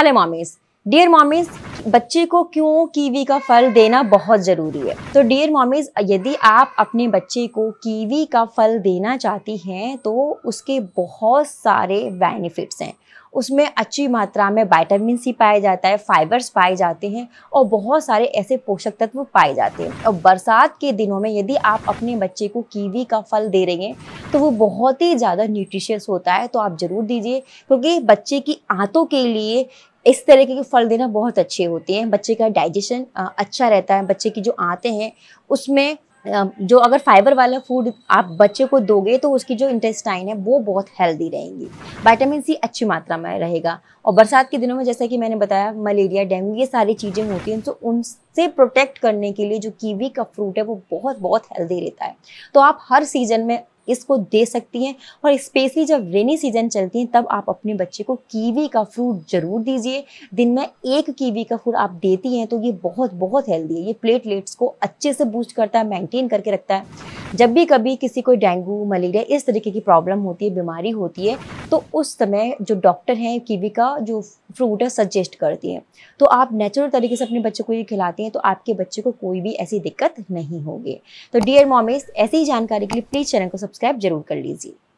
hello mommy's dear mommy's बच्चे को क्यों कीवी का फल देना बहुत ज़रूरी है तो डियर मामीज यदि आप अपने बच्चे को कीवी का फल देना चाहती हैं तो उसके बहुत सारे बेनिफिट्स हैं उसमें अच्छी मात्रा में वाइटामिन सी पाया जाता है फाइबर्स पाए जाते हैं और बहुत सारे ऐसे पोषक तत्व पाए जाते हैं और बरसात के दिनों में यदि आप अपने बच्चे को कीवी का फल दे रही हैं तो वो बहुत ही ज़्यादा न्यूट्रिशियस होता है तो आप ज़रूर दीजिए क्योंकि बच्चे की आंतों के लिए इस तरीके के फल देना बहुत अच्छे होते हैं बच्चे का डाइजेशन अच्छा रहता है बच्चे की जो आते हैं उसमें जो अगर फाइबर वाला फूड आप बच्चे को दोगे तो उसकी जो इंटेस्टाइन है वो बहुत हेल्दी रहेंगी वाइटामिन सी अच्छी मात्रा में रहेगा और बरसात के दिनों में जैसा कि मैंने बताया मलेरिया डेंगू ये सारी चीज़ें होती हैं तो उनसे प्रोटेक्ट करने के लिए जो कीवी का फ्रूट है वो बहुत बहुत हेल्दी रहता है तो आप हर सीजन में इसको दे सकती हैं और स्पेशली जब रेनी सीजन चलती हैं तब आप अपने बच्चे को कीवी का फ्रूट ज़रूर दीजिए दिन में एक कीवी का फ्रूट आप देती हैं तो ये बहुत बहुत हेल्दी है ये प्लेटलेट्स को अच्छे से बूस्ट करता है मेंटेन करके रखता है जब भी कभी किसी को डेंगू मलेरिया इस तरीके की प्रॉब्लम होती है बीमारी होती है तो उस समय जो डॉक्टर हैं कीवी का जो फ्रूट है सजेस्ट करती हैं तो आप नेचुरल तरीके से अपने बच्चों को ये खिलाते हैं तो आपके बच्चे को कोई भी ऐसी दिक्कत नहीं होगी तो डियर मॉमेस ऐसी जानकारी के लिए प्लीज़ चैनल को सब्सक्राइब जरूर कर लीजिए